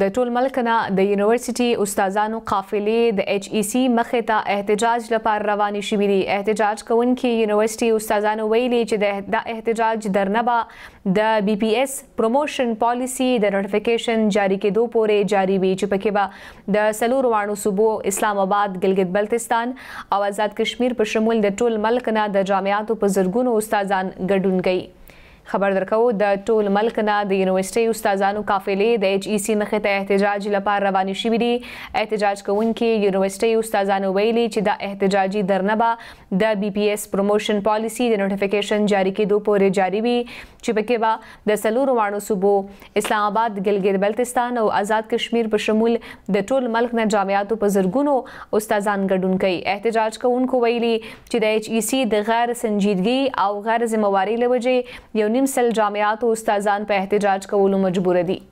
د ټول ملک نه د یونیورسيټي استادانو قافلې د ایچ ای سی مخه ته احتجاج لپاره روانې شوې دي احتجاج کوونکي یونیورسيټي استادانو ویلي چې د احتجاج درنبا د بي پي اس پروموشن پالیسی د نوټیفیکیشن جاری کېدو پورې جاری وي چې پکې به د سلور وانو صوبو اسلام آباد گلګت بلتستان او آزاد کشمیر په شمول د ټول ملک نه د جامعاتو په زرګونو استادان ګډون کوي خبر درکو د ټول ملک نه د یونیورسيټي استادانو قافلې د ایچ ای سی نخې ته احتجاج لپاره روانې شوې دي احتجاج کوونکي یونیورسيټي استادانو ویلي چې دا احتجاجي درنه به د بی پی ایس پروموشن پالیسی د نوټیفیکیشن جاری کېدو پورې جاری وي چې پکې به د سلور وانو صوبو اسلام آباد ګلګیر بلتستان او آزاد کشمیر په شمول د ټول ملک نه جامعاتو په زرګونو استادان ګډون کوي احتجاج کوونکو ویلي چې د ایچ ای سی د غیر سنجیدګي او غیر ذمہواري لوجه یو यूनिम सेल जामियात व उस्ताजान पर एहतजाज कबूल मजबूर दी